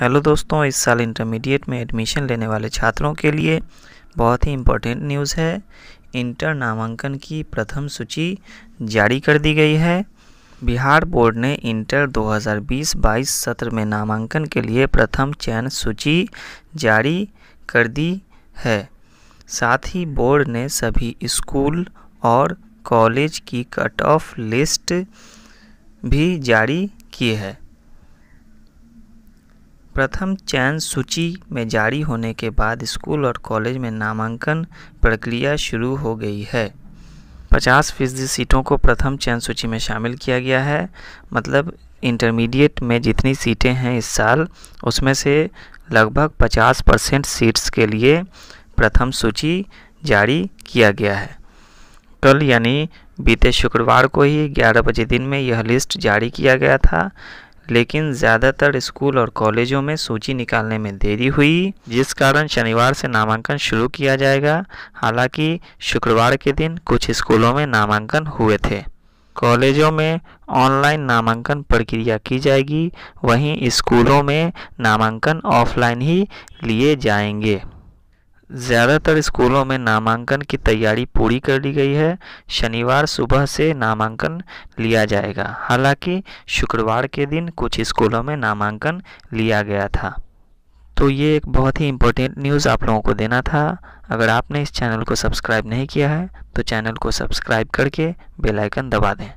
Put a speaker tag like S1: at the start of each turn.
S1: hello दोस्तों इस साल इंटरमीडिएट में एडमिशन लेने वाले छात्रों के लिए बहुत ही इम्पोर्टेंट न्यूज़ है इंटर नामांकन की प्रथम सूची जारी कर दी गई है बिहार बोर्ड ने इंटर 2020-22 सत्र में नामांकन के लिए प्रथम चयन सूची जारी कर दी है साथ ही बोर्ड ने सभी स्कूल और कॉलेज की कट ऑफ लिस्ट भी जारी की है प्रथम चयन सूची में जारी होने के बाद स्कूल और कॉलेज में नामांकन प्रक्रिया शुरू हो गई है पचास फीसदी सीटों को प्रथम चयन सूची में शामिल किया गया है मतलब इंटरमीडिएट में जितनी सीटें हैं इस साल उसमें से लगभग 50 परसेंट सीट्स के लिए प्रथम सूची जारी किया गया है कल यानी बीते शुक्रवार को ही 11 बजे दिन में यह लिस्ट जारी किया गया था लेकिन ज़्यादातर स्कूल और कॉलेजों में सूची निकालने में देरी हुई जिस कारण शनिवार से नामांकन शुरू किया जाएगा हालांकि शुक्रवार के दिन कुछ स्कूलों में नामांकन हुए थे कॉलेजों में ऑनलाइन नामांकन प्रक्रिया की जाएगी वहीं स्कूलों में नामांकन ऑफलाइन ही लिए जाएंगे ज़्यादातर स्कूलों में नामांकन की तैयारी पूरी कर ली गई है शनिवार सुबह से नामांकन लिया जाएगा हालांकि शुक्रवार के दिन कुछ स्कूलों में नामांकन लिया गया था तो ये एक बहुत ही इम्पोर्टेंट न्यूज़ आप लोगों को देना था अगर आपने इस चैनल को सब्सक्राइब नहीं किया है तो चैनल को सब्सक्राइब करके बेलाइकन दबा दें